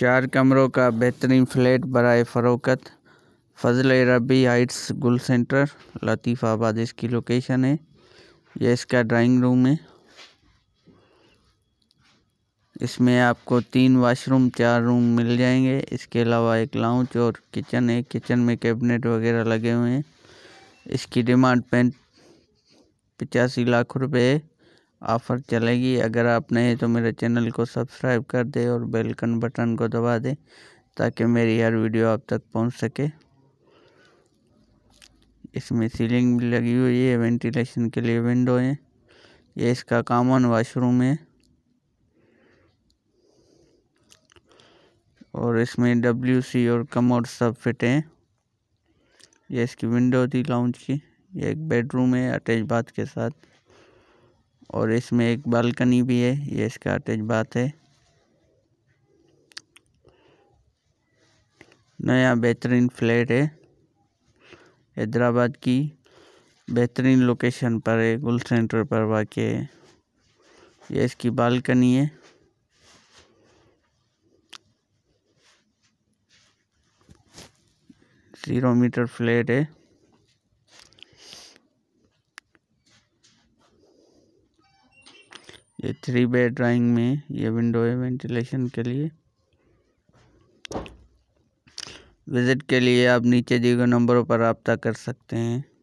चार कमरों का बेहतरीन फ्लैट बरए फ़रोख्त फजल रबी हाइट्स गुल सेंटर लतीफ़ाबाद इसकी लोकेशन है यह इसका ड्राइंग रूम है इसमें आपको तीन वाशरूम चार रूम मिल जाएंगे इसके अलावा एक लाउंज और किचन है किचन में कैबिनेट वगैरह लगे हुए हैं इसकी डिमांड पेंट पचासी लाख रुपए है ऑफ़र चलेगी अगर आप नहीं तो मेरे चैनल को सब्सक्राइब कर दें और बेलकन बटन को दबा दें ताकि मेरी हर वीडियो आप तक पहुंच सके इसमें सीलिंग भी लगी हुई है वेंटिलेशन के लिए विंडो है ये इसका कॉमन वाशरूम है और इसमें डब्ल्यू सी और कमोड सब फिट हैं ये इसकी विंडो थी लाउंज की ये एक बेडरूम है अटैच बाथ के साथ और इसमें एक बालकनी भी है ये इसका अटैच बात है नया बेहतरीन फ्लैट है हैदराबाद की बेहतरीन लोकेशन पर है गुल सेंटर पर वाक़ है ये इसकी बालकनी है ज़ीरो मीटर फ्लैट है ये थ्री बे ड्राइंग में ये विंडो है वेंटिलेशन के लिए विज़िट के लिए आप नीचे दिए गए नंबरों पर रबता कर सकते हैं